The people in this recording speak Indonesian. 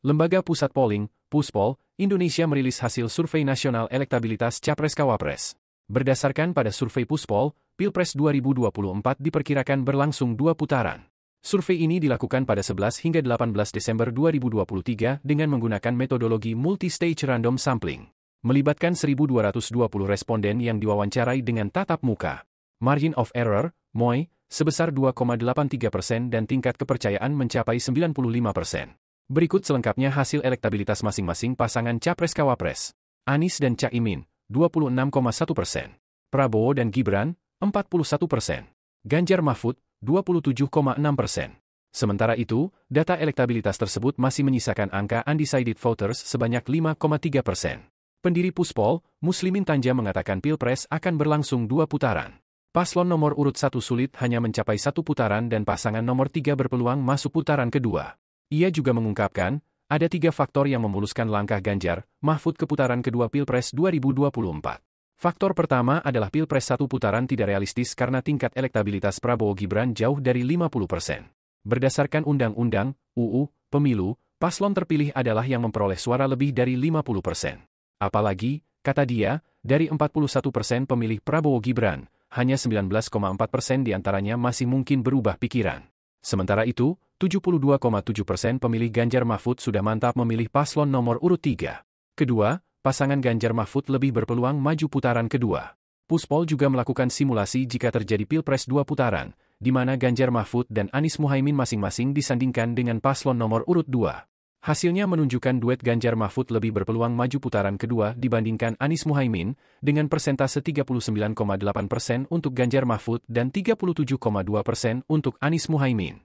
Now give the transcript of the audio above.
Lembaga Pusat Polling, Puspol, Indonesia merilis hasil survei nasional elektabilitas capres Kawapres. Berdasarkan pada survei Puspol, Pilpres 2024 diperkirakan berlangsung dua putaran. Survei ini dilakukan pada 11 hingga 18 Desember 2023 dengan menggunakan metodologi multi-stage random sampling. Melibatkan 1.220 responden yang diwawancarai dengan tatap muka. Margin of error, MOI, sebesar 2,83 persen dan tingkat kepercayaan mencapai 95 persen. Berikut selengkapnya hasil elektabilitas masing-masing pasangan capres cawapres Anies dan Caimin, 26,1 persen. Prabowo dan Gibran, 41 persen. Ganjar Mahfud, 27,6 persen. Sementara itu, data elektabilitas tersebut masih menyisakan angka undecided voters sebanyak 5,3 persen. Pendiri Puspol, Muslimin Tanja mengatakan Pilpres akan berlangsung dua putaran. Paslon nomor urut satu sulit hanya mencapai satu putaran dan pasangan nomor tiga berpeluang masuk putaran kedua. Ia juga mengungkapkan, ada tiga faktor yang memuluskan langkah Ganjar, Mahfud ke putaran kedua Pilpres 2024. Faktor pertama adalah Pilpres satu putaran tidak realistis karena tingkat elektabilitas Prabowo Gibran jauh dari 50 persen. Berdasarkan Undang-Undang, UU, Pemilu, paslon terpilih adalah yang memperoleh suara lebih dari 50 persen. Apalagi, kata dia, dari 41 persen pemilih Prabowo Gibran, hanya 19,4 persen diantaranya masih mungkin berubah pikiran. Sementara itu, 72,7 persen pemilih Ganjar Mahfud sudah mantap memilih paslon nomor urut 3. Kedua, pasangan Ganjar Mahfud lebih berpeluang maju putaran kedua. Puspol juga melakukan simulasi jika terjadi pilpres dua putaran, di mana Ganjar Mahfud dan Anies Muhaimin masing-masing disandingkan dengan paslon nomor urut 2. Hasilnya menunjukkan duet Ganjar Mahfud lebih berpeluang maju putaran kedua dibandingkan Anies Muhaimin, dengan persentase 39,8 persen untuk Ganjar Mahfud dan 37,2 persen untuk Anies Muhaimin.